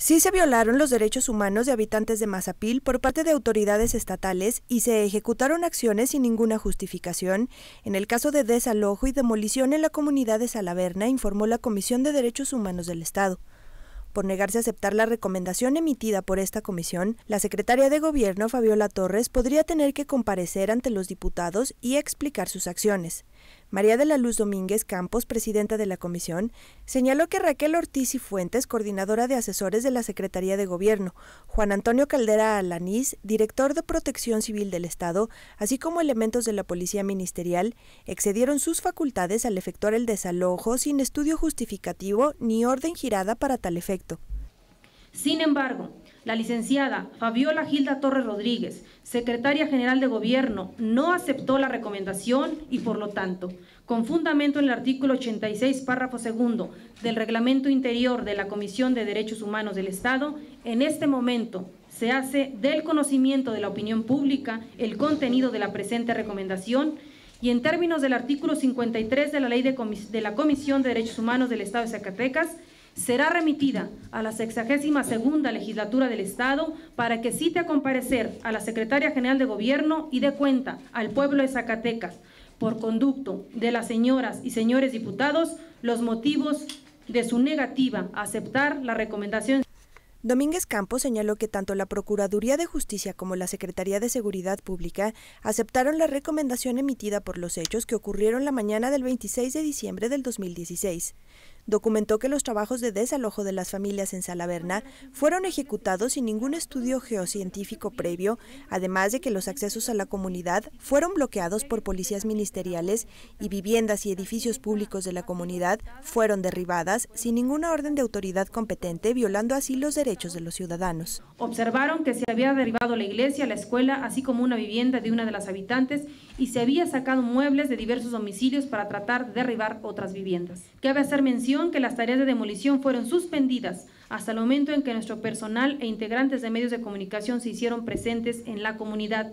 Si se violaron los derechos humanos de habitantes de Mazapil por parte de autoridades estatales y se ejecutaron acciones sin ninguna justificación. En el caso de desalojo y demolición en la comunidad de Salaverna, informó la Comisión de Derechos Humanos del Estado. Por negarse a aceptar la recomendación emitida por esta comisión, la secretaria de Gobierno, Fabiola Torres, podría tener que comparecer ante los diputados y explicar sus acciones. María de la Luz Domínguez Campos, presidenta de la comisión, señaló que Raquel Ortiz y Fuentes, coordinadora de asesores de la Secretaría de Gobierno, Juan Antonio Caldera Alanís, director de Protección Civil del Estado, así como elementos de la Policía Ministerial, excedieron sus facultades al efectuar el desalojo sin estudio justificativo ni orden girada para tal efecto. Sin embargo, la licenciada Fabiola Gilda Torres Rodríguez, secretaria general de Gobierno, no aceptó la recomendación y, por lo tanto, con fundamento en el artículo 86, párrafo segundo del Reglamento Interior de la Comisión de Derechos Humanos del Estado, en este momento se hace del conocimiento de la opinión pública el contenido de la presente recomendación y en términos del artículo 53 de la Ley de, de la Comisión de Derechos Humanos del Estado de Zacatecas, será remitida a la 62 legislatura del Estado para que cite a comparecer a la Secretaria General de Gobierno y dé cuenta al pueblo de Zacatecas, por conducto de las señoras y señores diputados, los motivos de su negativa a aceptar la recomendación. Domínguez Campos señaló que tanto la Procuraduría de Justicia como la Secretaría de Seguridad Pública aceptaron la recomendación emitida por los hechos que ocurrieron la mañana del 26 de diciembre del 2016 documentó que los trabajos de desalojo de las familias en Salaverna fueron ejecutados sin ningún estudio geocientífico previo, además de que los accesos a la comunidad fueron bloqueados por policías ministeriales y viviendas y edificios públicos de la comunidad fueron derribadas sin ninguna orden de autoridad competente, violando así los derechos de los ciudadanos. Observaron que se había derribado la iglesia, la escuela, así como una vivienda de una de las habitantes y se había sacado muebles de diversos domicilios para tratar de derribar otras viviendas. Cabe hacer mención que las tareas de demolición fueron suspendidas hasta el momento en que nuestro personal e integrantes de medios de comunicación se hicieron presentes en la comunidad.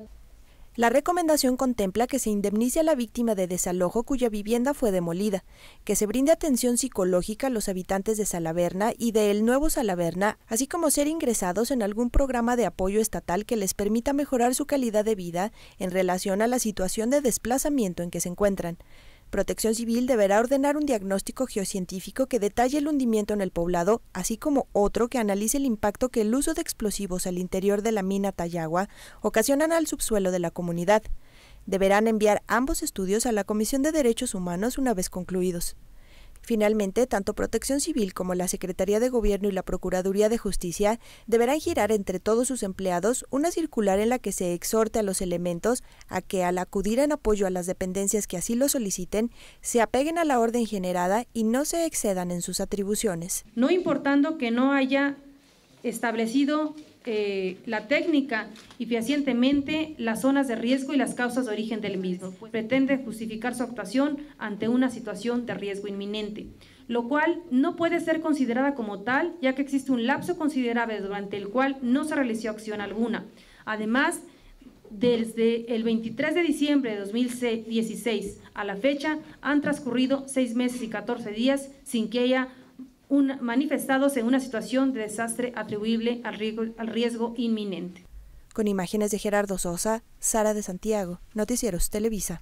La recomendación contempla que se indemnice a la víctima de desalojo cuya vivienda fue demolida, que se brinde atención psicológica a los habitantes de Salaverna y de El Nuevo Salaverna, así como ser ingresados en algún programa de apoyo estatal que les permita mejorar su calidad de vida en relación a la situación de desplazamiento en que se encuentran. Protección Civil deberá ordenar un diagnóstico geocientífico que detalle el hundimiento en el poblado, así como otro que analice el impacto que el uso de explosivos al interior de la mina Tayagua ocasionan al subsuelo de la comunidad. Deberán enviar ambos estudios a la Comisión de Derechos Humanos una vez concluidos. Finalmente, tanto Protección Civil como la Secretaría de Gobierno y la Procuraduría de Justicia deberán girar entre todos sus empleados una circular en la que se exhorte a los elementos a que, al acudir en apoyo a las dependencias que así lo soliciten, se apeguen a la orden generada y no se excedan en sus atribuciones. No importando que no haya establecido eh, la técnica y fehacientemente las zonas de riesgo y las causas de origen del mismo. pretende justificar su actuación ante una situación de riesgo inminente, lo cual no puede ser considerada como tal, ya que existe un lapso considerable durante el cual no se realizó acción alguna. Además, desde el 23 de diciembre de 2016 a la fecha han transcurrido seis meses y 14 días sin que haya manifestados en una situación de desastre atribuible al riesgo, al riesgo inminente. Con imágenes de Gerardo Sosa, Sara de Santiago, Noticieros Televisa.